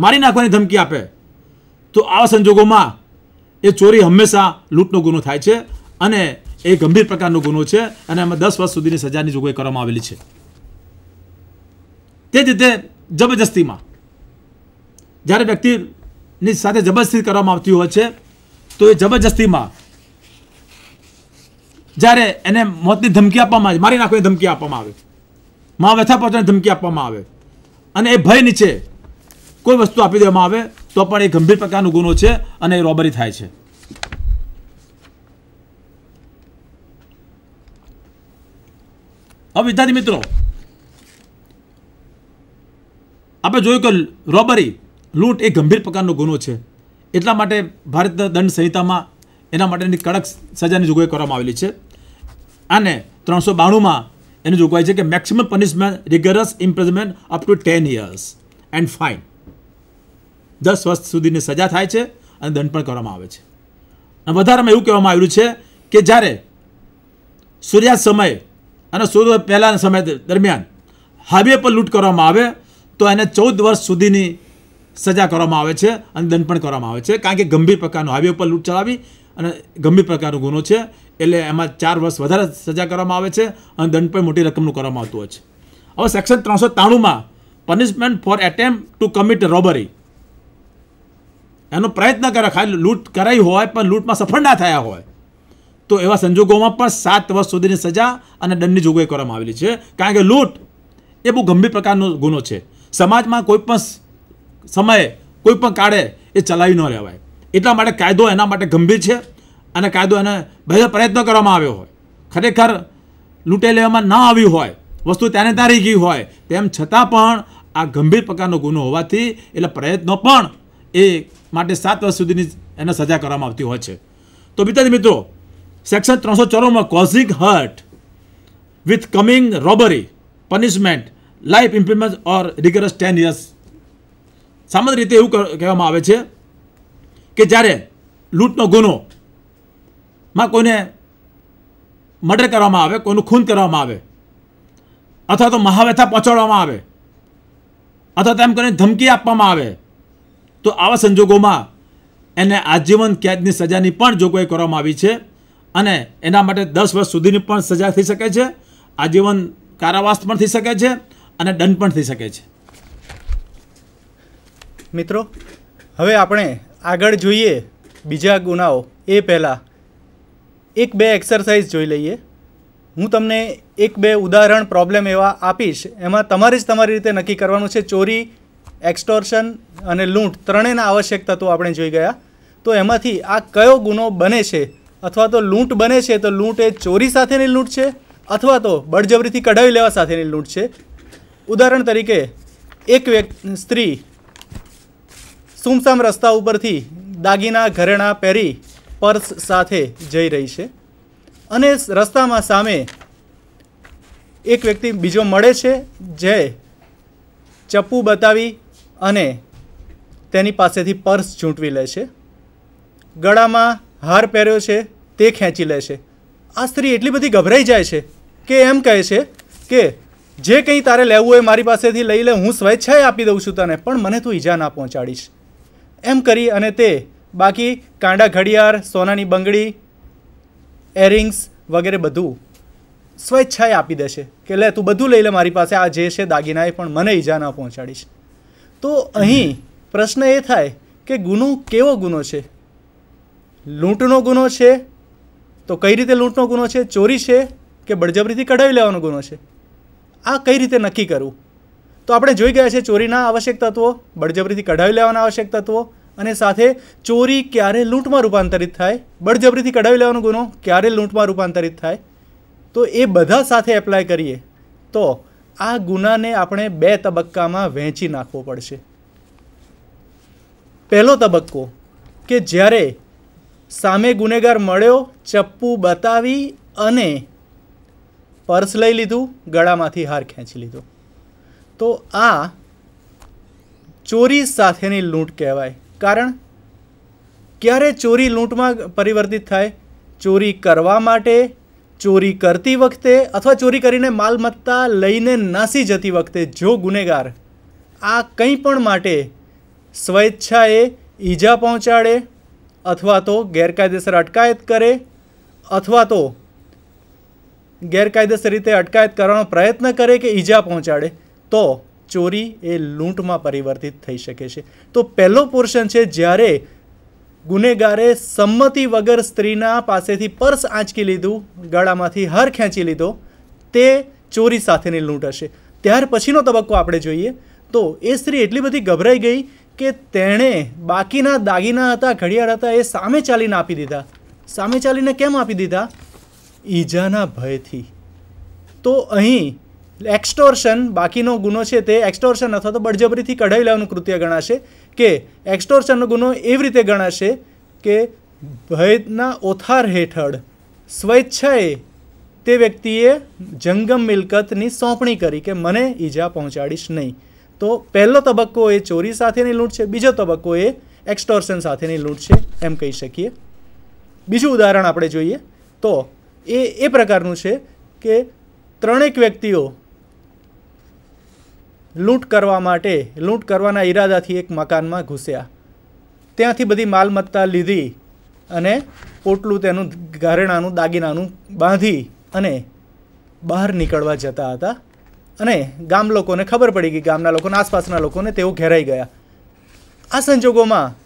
મારી નાખવાની ધમકી આપે તો આવા સંજોગોમાં એ ચોરી હંમેશા લૂંટનો ગુનો થાય છે અને એ ગંભીર પ્રકારનો ગુનો છે અને એમાં દસ વર્ષ સુધીની સજાની જોગવાઈ કરવામાં આવેલી છે તે જ રીતે જબરજસ્તીમાં જ્યારે વ્યક્તિની સાથે જબરજસ્તી કરવામાં આવતી હોય છે તો એ જબરજસ્તીમાં જ્યારે એને મોતની ધમકી આપવામાં આવે મારી નાખવાની ધમકી આપવામાં આવે માં વ્યથા પહોંચવાની ધમકી આપવામાં આવે અને એ ભય નીચે કોઈ વસ્તુ આપી દેવામાં આવે તો પણ એ ગંભીર પ્રકારનો ગુનો છે અને એ રોબરી થાય છે હવે વિદ્યાર્થી મિત્રો આપણે જોયું કે રોબરી લૂંટ એ ગંભીર પ્રકારનો ગુનો છે એટલા માટે ભારત દંડ સંહિતામાં એના માટેની કડક સજાની જોગવાઈ કરવામાં આવેલી છે અને ત્રણસો બાણુંમાં એની જોગવાઈ છે કે maximum punishment rigorous imprisonment up to ten years and fine દસ વર્ષ સુધીની સજા થાય છે અને દંડ પણ કરવામાં આવે છે અને વધારામાં એવું કહેવામાં આવ્યું છે કે જ્યારે સૂર્યાસ્ત સમય અને સૂર્ય પહેલાંના સમય દરમિયાન હાઇવે પર લૂંટ કરવામાં આવે તો એને ચૌદ વર્ષ સુધીની સજા કરવામાં આવે છે અને દંડ પણ કરવામાં આવે છે કારણ કે ગંભીર પ્રકારનો હાઇવે પર લૂંટ ચલાવી અને ગંભીર પ્રકારનો ગુનો છે એટલે એમાં ચાર વર્ષ વધારે સજા કરવામાં આવે છે અને દંડ પણ મોટી રકમનું કરવામાં આવતું હોય છે હવે સેક્શન ત્રણસો ત્રાણુંમાં punishment for attempt to commit robbery એનો પ્રયત્ન કરે ખાલી લૂંટ કરાઈ હોય પણ લૂંટમાં સફળ ના થયા હોય તો એવા સંજોગોમાં પણ સાત વર્ષ સુધીની સજા અને દંડની જોગવાઈ કરવામાં આવેલી છે કારણ કે લૂંટ એ બહુ ગંભીર પ્રકારનો ગુનો છે સમાજમાં કોઈપણ સમયે કોઈ પણ કાળે એ ચલાવી ન રહેવાય એટલા માટે કાયદો એના માટે ગંભીર છે અને કાયદો એને બધા પ્રયત્ન કરવામાં આવ્યો હોય ખરેખર લૂંટે લેવામાં ના આવી હોય વસ્તુ ત્યાંને ત્યાં રહી ગઈ હોય તેમ છતાં પણ આ ગંભીર પ્રકારનો ગુનો હોવાથી એટલે પ્રયત્નો પણ એ માટે સાત વર્ષ સુધીની એને સજા કરવામાં આવતી હોય છે તો વિદ્યાર્થી મિત્રો સેક્શન ત્રણસો ચોરામાં causing hurt with coming robbery punishment life imprisonment or rigorous ten years સામાન્ય રીતે એવું કહેવામાં આવે છે કે જ્યારે લૂંટનો ગુનો માં કોઈને મર્ડર કરવામાં આવે કોઈનું ખૂન કરવામાં આવે અથવા તો મહાવ્યથા પહોંચાડવામાં આવે અથવા તો એમ કરીને ધમકી આપવામાં આવે તો આવા સંજોગોમાં એને આજીવન કેદની સજાની પણ જોગવાઈ કરવામાં આવી છે અને એના માટે દસ વર્ષ સુધીની પણ સજા થઈ શકે છે આજીવન કારાવાસ પણ થઈ શકે છે અને દંડ પણ થઈ શકે છે મિત્રો હવે આપણે આગળ જોઈએ બીજા ગુનાઓ એ પહેલાં એક બે એક્સરસાઇઝ જોઈ લઈએ હું તમને એક બે ઉદાહરણ પ્રોબ્લેમ એવા આપીશ એમાં તમારે જ તમારી રીતે નક્કી કરવાનું છે ચોરી એક્સ્ટોર્શન અને લૂંટ ત્રણેયના આવશ્યક તત્વો આપણે જોઈ ગયા તો એમાંથી આ કયો ગુનો બને છે અથવા તો લૂંટ બને છે તો લૂંટ એ ચોરી સાથેની લૂંટ છે અથવા તો બળજબરીથી કઢાવી લેવા સાથેની લૂંટ છે ઉદાહરણ તરીકે એક વ્યક્તિ સ્ત્રી સુમસામ રસ્તા ઉપરથી દાગીના ઘરેણાં પહેરી પર્સ સાથે જઈ રહી છે અને રસ્તામાં સામે એક વ્યક્તિ બીજો મળે છે જે ચપ્પુ બતાવી અને તેની પાસેથી પર્સ ચૂંટવી લે છે ગળામાં હાર પહેર્યો છે તે ખેંચી લે છે આ સ્ત્રી એટલી બધી ગભરાઈ જાય છે કે એમ કહે છે કે જે કંઈ તારે લેવું હોય મારી પાસેથી લઈ લે હું સ્વેચ્છાએ આપી દઉં છું તને પણ મને તું ઈજા ના પહોંચાડીશ એમ કરી અને તે બાકી કાંડા ઘડિયાળ સોનાની બંગડી એરિંગ્સ વગેરે બધું સ્વેચ્છાએ આપી દેશે કે લે તું બધું લઈ લે મારી પાસે આ જે છે દાગીનાએ પણ મને ઈજા ના પહોંચાડીશ તો અહીં પ્રશ્ન એ થાય કે ગુનો કેવો ગુનો છે લૂંટનો ગુનો છે તો કઈ રીતે લૂંટનો ગુનો છે ચોરી છે કે બળજબરીથી કઢાવી લેવાનો ગુનો છે આ કઈ રીતે નક્કી કરવું તો આપણે જોઈ ગયા છે ચોરીના આવશ્યક તત્વો બળજબરીથી કઢાવી લેવાના આવશ્યક તત્વો અને સાથે ચોરી ક્યારે લૂંટમાં રૂપાંતરિત થાય બળજબરીથી કઢાવી લેવાનો ગુનો ક્યારે લૂંટમાં રૂપાંતરિત થાય તો એ બધા સાથે એપ્લાય કરીએ તો આ ગુનાને આપણે બે તબક્કામાં વહેંચી નાખવો પડશે પહેલો તબક્કો કે જ્યારે સામે ગુનેગાર મળ્યો ચપ્પુ બતાવી અને પર્સ લઈ લીધું ગળામાંથી હાર ખેંચી લીધો તો આ ચોરી સાથેની લૂંટ કહેવાય કારણ ક્યારે ચોરી લૂંટમાં પરિવર્તિત થાય ચોરી કરવા માટે ચોરી કરતી વખતે અથવા ચોરી કરીને માલમત્તા લઈને નાસી જતી વખતે જો ગુનેગાર આ કંઈ પણ માટે સ્વેચ્છાએ ઈજા પહોંચાડે અથવા તો ગેરકાયદેસર અટકાયત કરે અથવા તો ગેરકાયદેસર રીતે અટકાયત કરવાનો પ્રયત્ન કરે કે ઈજા પહોંચાડે તો ચોરી એ લૂંટમાં પરિવર્તિત થઈ શકે છે તો પહેલો પોર્શન છે જ્યારે ગુનેગારે સંમતિ વગર સ્ત્રીના પાસેથી પર્સ આંચકી લીધું ગળામાંથી હર ખેંચી લીધો તે ચોરી સાથેની લૂંટ હશે ત્યાર પછીનો તબક્કો આપણે જોઈએ તો એ સ્ત્રી એટલી બધી ગભરાઈ ગઈ કે તેણે બાકીના દાગીના હતા ઘડિયાળ હતા એ સામે ચાલીને આપી દીધા સામે ચાલીને કેમ આપી દીધા ઈજાના ભયથી તો અહીં એક્સટોર્શન બાકીનો ગુનો છે તે એક્સ્ટોર્શન અથવા તો બળજબરીથી કઢાઈ લેવાનું કૃત્ય ગણાશે કે એક્સટોર્શનનો ગુનો એવી રીતે ગણાશે કે ભયના ઓથાર હેઠળ સ્વેચ્છાએ તે વ્યક્તિએ જંગમ મિલકતની સોંપણી કરી કે મને ઈજા પહોંચાડીશ નહીં તો પહેલો તબક્કો એ ચોરી સાથેની લૂંટ છે બીજો તબક્કો એ એક્સટોર્શન સાથેની લૂંટ છે એમ કહી શકીએ બીજું ઉદાહરણ આપણે જોઈએ તો એ એ પ્રકારનું છે કે ત્રણેક વ્યક્તિઓ લૂંટ કરવા માટે લૂંટ કરવાના ઈરાદાથી એક મકાનમાં ઘૂસ્યા ત્યાંથી બધી માલમત્તા લીધી અને પોટલું તેનું ઘરેણાનું દાગીનાનું બાંધી અને બહાર નીકળવા જતા હતા અને ગામ લોકોને ખબર પડી ગઈ ગામના લોકોને આસપાસના લોકોને તેઓ ઘેરાઈ ગયા આ સંજોગોમાં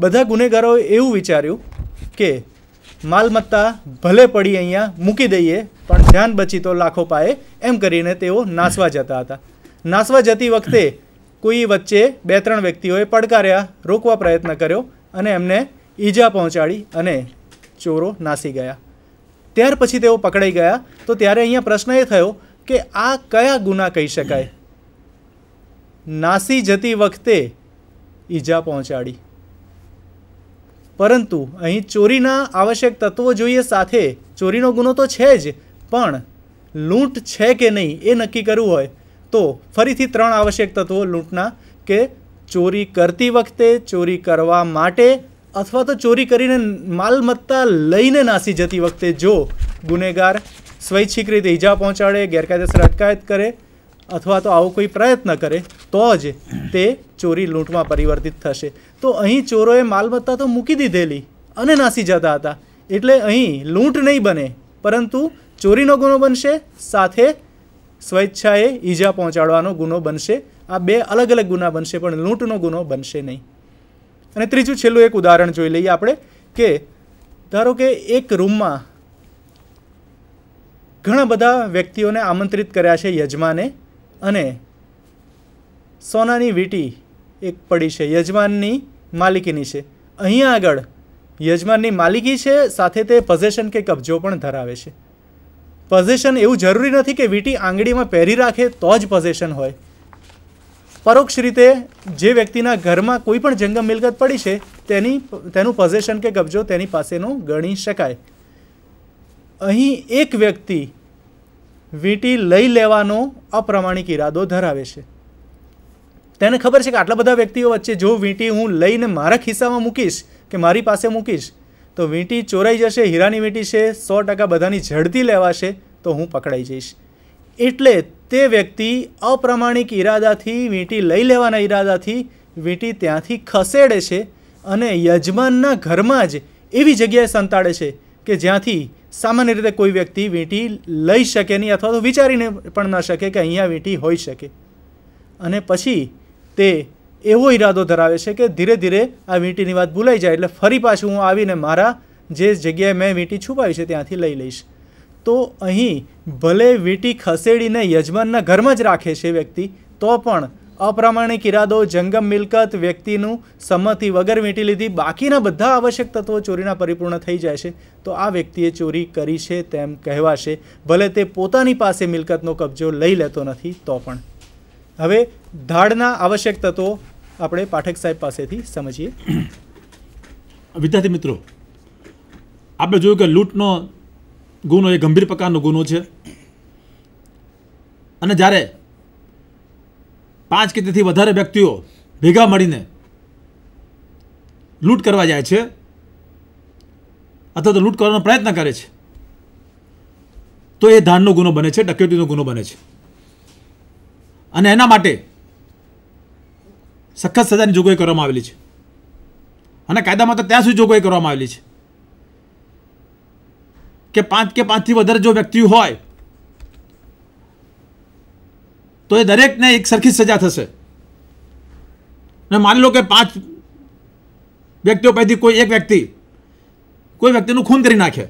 બધા ગુનેગારોએ એવું વિચાર્યું કે માલમત્તા ભલે પડી અહીંયા મૂકી દઈએ પણ ધ્યાન બચી તો લાખો પાએ એમ કરીને તેઓ નાસવા જતા હતા નાસવા જતી વખતે કોઈ વચ્ચે બે ત્રણ વ્યક્તિઓએ પડકાર્યા રોકવા પ્રયત્ન કર્યો અને એમને ઈજા પહોંચાડી અને ચોરો નાસી ગયા ત્યાર પછી તેઓ પકડાઈ ગયા તો ત્યારે અહીંયા પ્રશ્ન એ થયો કે આ કયા ગુના કહી શકાય નાસી જતી વખતે ઈજા પહોંચાડી પરંતુ અહીં ચોરીના આવશ્યક તત્વો જોઈએ સાથે ચોરીનો ગુનો તો છે જ પણ લૂંટ છે કે નહીં એ નક્કી કરવું હોય તો ફરીથી ત્રણ આવશ્યક તત્વો લૂંટના કે ચોરી કરતી વખતે ચોરી કરવા માટે અથવા તો ચોરી કરીને માલમત્તા લઈને નાસી જતી વખતે જો ગુનેગાર સ્વૈચ્છિક રીતે ઈજા પહોંચાડે ગેરકાયદેસર અટકાયત કરે અથવા તો આવો કોઈ પ્રયત્ન કરે તો જ તે ચોરી લૂંટમાં પરિવર્તિત થશે તો અહીં ચોરોએ માલમત્તા તો મૂકી દીધેલી અને નાસી જતા હતા એટલે અહીં લૂંટ નહીં બને પરંતુ ચોરીનો ગુનો બનશે સાથે સ્વેચ્છાએ ઈજા પહોંચાડવાનો ગુનો બનશે આ બે અલગ અલગ ગુના બનશે પણ લૂંટનો ગુનો બનશે નહીં અને ત્રીજું છેલ્લું એક ઉદાહરણ જોઈ લઈએ આપણે કે ધારો કે એક રૂમમાં ઘણા બધા વ્યક્તિઓને આમંત્રિત કર્યા છે યજમાને અને સોનાની વીંટી એક પડી છે યજમાનની માલિકીની છે અહીંયા આગળ યજમાનની માલિકી છે સાથે તે પઝેશન કે કબજો પણ ધરાવે છે પઝેશન એવું જરૂરી નથી કે વીંટી આંગળીમાં પહેરી રાખે તો જ પઝેશન હોય પરોક્ષ રીતે જે વ્યક્તિના ઘરમાં કોઈ પણ જંગમ મિલકત પડી છે તેની તેનું પઝેશન કે કબજો તેની પાસેનું ગણી શકાય અહીં એક વ્યક્તિ વીંટી લઈ લેવાનો અપ્રમાણિક ઈરાદો ધરાવે છે તેને ખબર છે કે આટલા બધા વ્યક્તિઓ વચ્ચે જો વીંટી હું લઈને મારા ખિસ્સામાં મૂકીશ કે મારી પાસે મૂકીશ તો વીંટી ચોરાઈ જશે હીરાની વીંટી છે સો ટકા બધાની ઝડતી લેવાશે તો હું પકડાઈ જઈશ એટલે તે વ્યક્તિ અપ્રમાણિક ઈરાદાથી વીંટી લઈ લેવાના ઈરાદાથી વીંટી ત્યાંથી ખસેડે છે અને યજમાનના ઘરમાં જ એવી જગ્યાએ સંતાડે છે કે જ્યાંથી સામાન્ય રીતે કોઈ વ્યક્તિ વીંટી લઈ શકે નહીં અથવા તો વિચારીને પણ ન શકે કે અહીંયા વીંટી હોઈ શકે અને પછી તે એવો ઈરાદો ધરાવે છે કે ધીરે ધીરે આ વીંટીની વાત ભૂલાઈ જાય એટલે ફરી પાછું હું આવીને મારા જે જગ્યાએ મેં વીંટી છુપાવી છે ત્યાંથી લઈ લઈશ તો અહીં ભલે વીંટી ખસેડીને યજમાનના ઘરમાં જ રાખે છે વ્યક્તિ તો પણ અપ્રામાણિક ઇરાદો જંગમ મિલકત વ્યક્તિનું સંમતિ વગર વીંટી લીધી બાકીના બધા આવશ્યક તત્વો ચોરીના પરિપૂર્ણ થઈ જાય છે તો આ વ્યક્તિએ ચોરી કરી છે તેમ કહેવાશે ભલે તે પોતાની પાસે મિલકતનો કબજો લઈ લેતો નથી તો પણ હવે ધાડના આવશ્યક તત્વો આપણે પાઠક સાહેબ પાસેથી સમજીએ વિદ્યાર્થી મિત્રો આપણે જોયું કે લૂંટનો ગુનો એ ગંભીર પ્રકારનો ગુનો છે અને જ્યારે પાંચ કે તેથી વધારે વ્યક્તિઓ ભેગા મળીને લૂંટ કરવા જાય છે અથવા તો લૂંટ કરવાનો પ્રયત્ન કરે છે તો એ ધાનનો ગુનો બને છે ડકેટીનો ગુનો બને છે અને એના માટે સખત સજાની જોગવાઈ કરવામાં આવેલી છે અને કાયદામાં તો ત્યાં સુધી જોગવાઈ કરવામાં આવેલી છે કે પાંચ કે પાંચથી વધારે જો વ્યક્તિઓ હોય તો એ દરેકને એક સરખી સજા થશે ને માની લો કે પાંચ વ્યક્તિઓ પૈકી કોઈ એક વ્યક્તિ કોઈ વ્યક્તિનું ખૂન કરી નાખે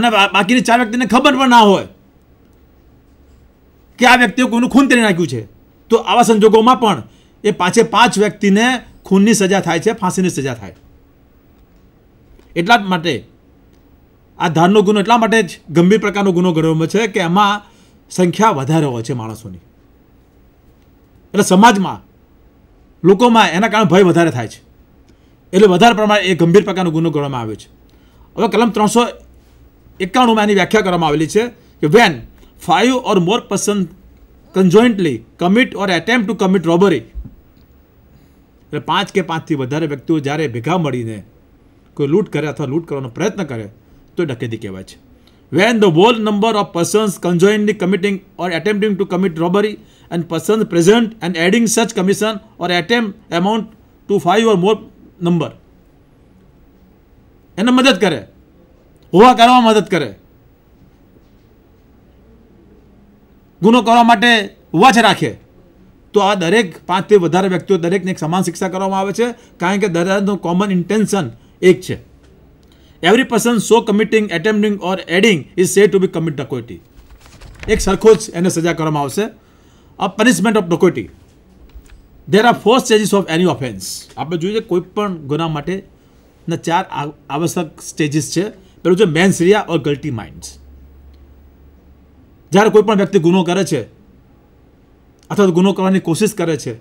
અને બાકીની ચાર વ્યક્તિને ખબર પણ ના હોય કે આ વ્યક્તિઓ કોઈનું ખૂન કરી નાખ્યું છે તો આવા સંજોગોમાં પણ એ પાંચે પાંચ વ્યક્તિને ખૂનની સજા થાય છે ફાંસીની સજા થાય એટલા જ માટે આ ધારનો ગુનો એટલા માટે જ ગંભીર પ્રકારનો ગુનો ગણવામાં છે કે એમાં સંખ્યા વધારે હોય છે માણસોની એટલે સમાજમાં લોકોમાં એના કારણે ભય વધારે થાય છે એટલે વધારે પ્રમાણે એ ગંભીર પ્રકારનો ગુનો ગણવામાં આવ્યો છે હવે કલમ ત્રણસો એકાણુંમાં એની વ્યાખ્યા કરવામાં આવેલી છે કે when five or more person conjointly commit or attempt to commit robbery એટલે પાંચ કે પાંચથી વધારે વ્યક્તિઓ જ્યારે ભેગા મળીને કોઈ લૂંટ કરે અથવા લૂંટ કરવાનો પ્રયત્ન કરે તો ડકેતી કહેવાય છે when the whole number of persons conjointly committing or attempting to commit robbery and persons present and adding such commission or attempt amount to five or more number એને મદદ કરે હોવા કરવામાં મદદ કરે ગુનો કરવા માટે વચ રાખે તો આ દરેક પાંચથી વધારે વ્યક્તિઓ દરેકને એક સમાન શિક્ષા કરવામાં આવે છે કારણ કે દરેકનું કોમન ઇન્ટેન્શન એક છે every person so committing attempting or aiding is said to be commit dacoity એક સરખો જ એને સજા કરવામાં આવશે a punishment of dacoity there are four stages of any offence આપણે જોઈએ કોઈ પણ ગુના ના ચાર આવશ્યક સ્ટેજીસ છે પેલું છે mens rea or guilty mind જ્યારે કોઈ પણ વ્યક્તિ ગુનો કરે છે અથવા તો ગુનો કરવાની કોશિશ કરે છે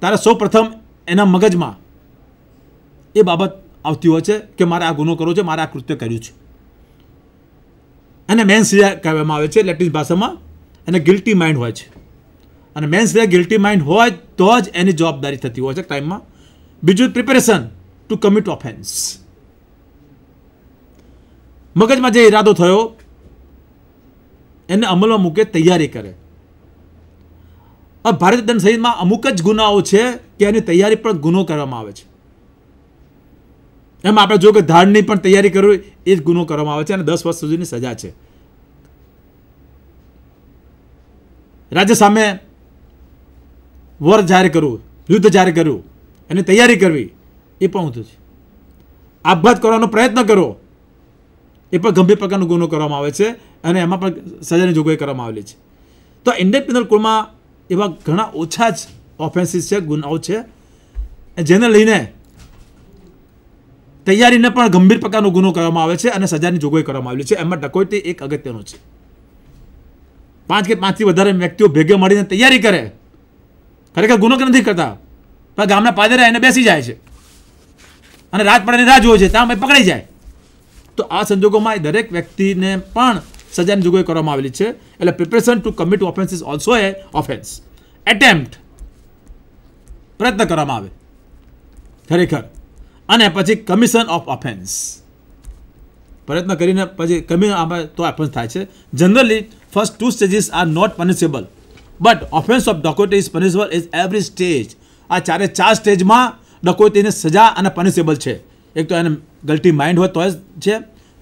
ત્યારે સૌ પ્રથમ એના મગજમાં એ બાબત આવતી હોય છે કે મારે આ ગુનો કરવો છે મારે આ કૃત્ય કર્યું છે એને મેન્સ રિયા કહેવામાં આવે છે લેટિસ ભાષામાં એને ગિલ્ટી માઇન્ડ હોય છે અને મેન્સ સિયા ગિલ્ટી માઇન્ડ હોય તો જ એની જવાબદારી થતી હોય છે ક્રાઇમમાં બીજું પ્રિપેરેશન ટુ કમિટ ઓફેન્સ મગજમાં જે ઈરાદો થયો એને અમલમાં મૂકે તૈયારી કરે ભારતીય દંડ સહિતમાં અમુક જ ગુનાઓ છે કે એની તૈયારી પણ ગુનો કરવામાં આવે છે એમાં આપણે જો કે ધાડની પણ તૈયારી કરવી એ જ ગુનો કરવામાં આવે છે અને દસ વર્ષ સુધીની સજા છે રાજ્ય સામે વર જાહેર કરવું યુદ્ધ જાહેર કરવું એની તૈયારી કરવી એ પણ ઊંધું છે આપઘાત કરવાનો પ્રયત્ન કરો એ પણ ગંભીર પ્રકારનો ગુનો કરવામાં આવે છે અને એમાં પણ સજાની જોગવાઈ કરવામાં આવેલી છે તો ઇન્ડિયન પિનલ કોડમાં એવા ઘણા ઓછા જ ઓફેન્સીસ છે ગુનાઓ છે જેને લઈને તૈયારીને પણ ગંભીર પ્રકારનો ગુનો કરવામાં આવે છે અને સજાની જોગવાઈ કરવામાં આવેલી છે એમાં ડકોઈતી એક અગત્યનો છે પાંચ કે પાંચથી વધારે વ્યક્તિઓ ભેગે મળીને તૈયારી કરે ખરેખર ગુનો કે નથી કરતા પણ ગામના પાદરે એને બેસી જાય છે અને રાત પડવાની રાહ જોવે છે ત્યાં પકડાઈ જાય તો આ સંજોગોમાં દરેક વ્યક્તિને પણ સજાની જોગવાઈ કરવામાં આવેલી છે એટલે preparation to commit offence is also a offence attempt પ્રયત્ન કરવામાં આવે ખરેખર અને પછી કમિશન ઓફ ઓફેન્સ પ્રયત્ન કરીને પછી કમિશન આપણે તો ઓફેન્સ થાય છે generally first two stages are not punishable but offence of dacoity is punishable is every stage આ ચારે ચાર સ્ટેજમાં ડકોતીને સજા અને પનિશેબલ છે એક તો એને ગલટી માઇન્ડ હોય તો જ છે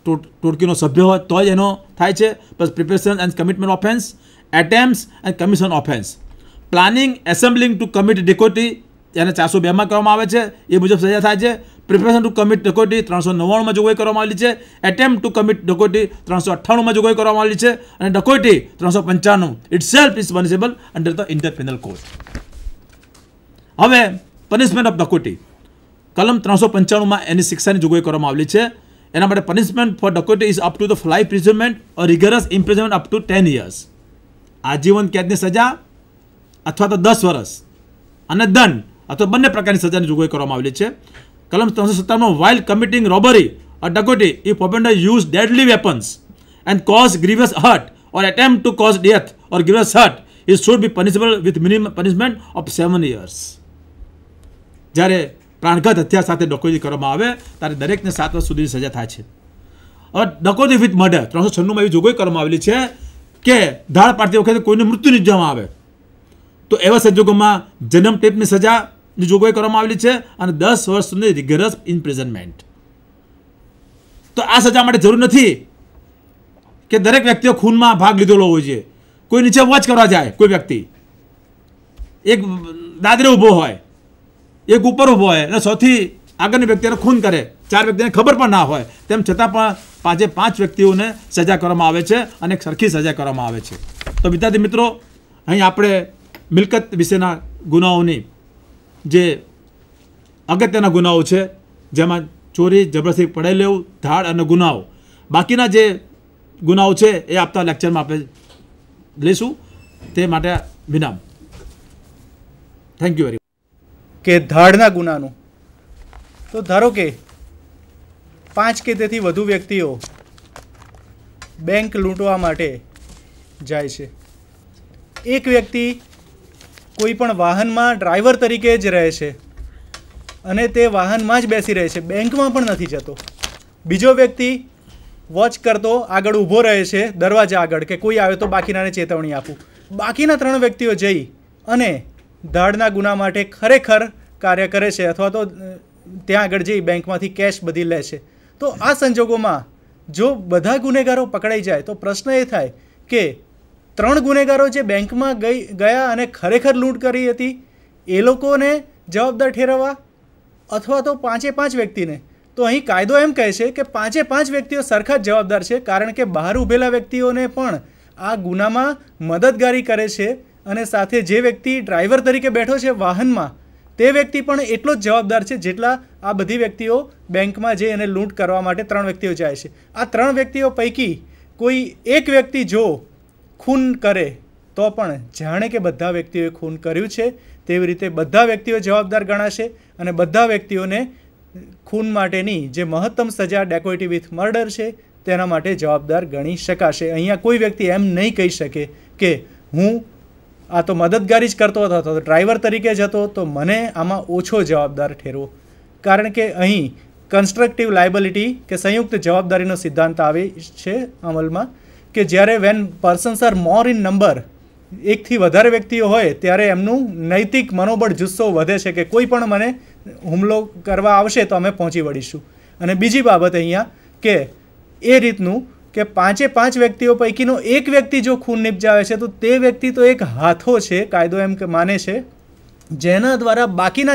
ટોટકીનો સભ્ય હોય તો જ એનો થાય છે plus preparation and commitment offence attempts and commission offence planning assembling to commit dacoity એને ચારસો બેમાં કરવામાં આવે છે એ મુજબ સજા થાય છે પ્રિપરેશન ટુ કમિટ ડકોટી ત્રણસો નવ્વાણુંમાં જોગવાઈ કરવામાં આવી છે એટેમ્પ ટુ કમિટ ડકોટી ત્રણસો અઠ્ઠાણુંમાં જોગવાઈ કરવામાં આવી છે અને ડકોટી ત્રણસો પંચાણું itself is punishable under the Indian penal code હવે પનિશમેન્ટ ઓફ ડકોટી કલમ ત્રણસો પંચાણુંમાં એની શિક્ષાની જોગવાઈ કરવામાં આવેલી છે એના માટે punishment for dacoity is up to the ફ્લાઇ imprisonment or rigorous imprisonment up to ten years આજીવન કેદની સજા અથવા તો દસ વર્ષ અને દંડ અથવા બંને પ્રકારની સજાની જોગવાઈ કરવામાં આવેલી છે કલમ ત્રણસો સત્તાવનમાં while committing robbery a dacoity if offender use deadly weapons and cause grievous hurt or attempt to cause death or grievous hurt, he should be punishable with minimum punishment of seven years. જ્યારે પ્રાણઘાત હથિયાર સાથે ડકોતી કરવામાં આવે ત્યારે દરેકને સાત વર્ષ સુધીની સજા થાય છે હવે ડકોતી વિથ મર્ડર ત્રણસો છન્નુંમાં એવી જોગવાઈ કરવામાં આવેલી છે કે ધાડ પાડતી વખતે કોઈને મૃત્યુ નિપજવામાં આવે તો એવા સંજોગોમાં જન્મ ટેપની સજા જોગવાઈ કરવામાં આવેલી છે અને દસ વર્ષ સુધી રિગરસ ઇમ્પ્રિઝનમેન્ટ તો આ સજા માટે જરૂર નથી કે દરેક વ્યક્તિઓ ખૂનમાં ભાગ લીધેલો હોય છે કોઈ નીચે વોચ કરવા જાય કોઈ વ્યક્તિ એક દાદરે ઊભો હોય એક ઉપર ઊભો હોય અને સૌથી આગળની વ્યક્તિને ખૂન કરે ચાર વ્યક્તિને ખબર પણ ના હોય તેમ છતાં પણ પાંચે પાંચ વ્યક્તિઓને સજા કરવામાં આવે છે અને એક સરખી સજા કરવામાં આવે છે તો વિદ્યાર્થી મિત્રો અહીં આપણે મિલકત વિશેના ગુનાઓની જે અગત્યના ગુનાઓ છે જેમાં ચોરી જબરદસ્તી પડેલ લેવું ધાડ અને ગુનાઓ બાકીના જે ગુનાઓ છે એ આપતા લેક્ચરમાં આપણે લઈશું તે માટે વિનામ થેન્ક યુ વેરી કે ધાડના ગુનાનું તો ધારો કે પાંચ કે તેથી વધુ વ્યક્તિઓ બેંક લૂંટવા માટે જાય છે એક વ્યક્તિ કોઈ પણ વાહનમાં ડ્રાઈવર તરીકે જ રહે છે અને તે વાહનમાં જ બેસી રહે છે બેંકમાં પણ નથી જતો બીજો વ્યક્તિ વોચ કરતો આગળ ઊભો રહે છે દરવાજા આગળ કે કોઈ આવે તો બાકીનાને ચેતવણી આપું બાકીના ત્રણ વ્યક્તિઓ જઈ અને ધાડના ગુના માટે ખરેખર કાર્ય કરે છે અથવા તો ત્યાં આગળ જઈ બેંકમાંથી કેશ બધી લે છે તો આ સંજોગોમાં જો બધા ગુનેગારો પકડાઈ જાય તો પ્રશ્ન એ થાય કે ત્રણ ગુનેગારો જે બેંકમાં ગઈ ગયા અને ખરેખર લૂંટ કરી હતી એ લોકોને જવાબદાર ઠેરવવા અથવા તો પાંચે પાંચ વ્યક્તિને તો અહીં કાયદો એમ કહે છે કે પાંચે પાંચ વ્યક્તિઓ સરખા જ જવાબદાર છે કારણ કે બહાર ઊભેલા વ્યક્તિઓને પણ આ ગુનામાં મદદગારી કરે છે અને સાથે જે વ્યક્તિ ડ્રાઈવર તરીકે બેઠો છે વાહનમાં તે વ્યક્તિ પણ એટલો જ જવાબદાર છે જેટલા આ બધી વ્યક્તિઓ બેંકમાં જઈ અને લૂંટ કરવા માટે ત્રણ વ્યક્તિઓ જાય છે આ ત્રણ વ્યક્તિઓ પૈકી કોઈ એક વ્યક્તિ જો ખૂન કરે તો પણ જાણે કે બધા વ્યક્તિઓએ ખૂન કર્યું છે તેવી રીતે બધા વ્યક્તિઓ જવાબદાર ગણાશે અને બધા વ્યક્તિઓને ખૂન માટેની જે મહત્તમ સજા ડેકોટી વિથ મર્ડર છે તેના માટે જવાબદાર ગણી શકાશે અહીંયા કોઈ વ્યક્તિ એમ નહીં કહી શકે કે હું આ તો મદદગારી જ કરતો હતો તો ડ્રાઈવર તરીકે જતો તો મને આમાં ઓછો જવાબદાર ઠેરવો કારણ કે અહીં કન્સ્ટ્રક્ટિવ લાયબિલિટી કે સંયુક્ત જવાબદારીનો સિદ્ધાંત આવે છે અમલમાં કે જ્યારે when persons are more in number એકથી વધારે વ્યક્તિઓ હોય ત્યારે એમનું નૈતિક મનોબળ જુસ્સો વધે છે કે કોઈ પણ મને હુમલો કરવા આવશે તો અમે પહોંચી વળીશું અને બીજી બાબત અહીંયા કે એ રીતનું કે પાંચે પાંચ વ્યક્તિઓ પૈકીનો એક વ્યક્તિ જો ખૂન નિપજાવે છે તો તે વ્યક્તિ તો એક હાથો છે કાયદો એમ કે માને છે જેના દ્વારા બાકીના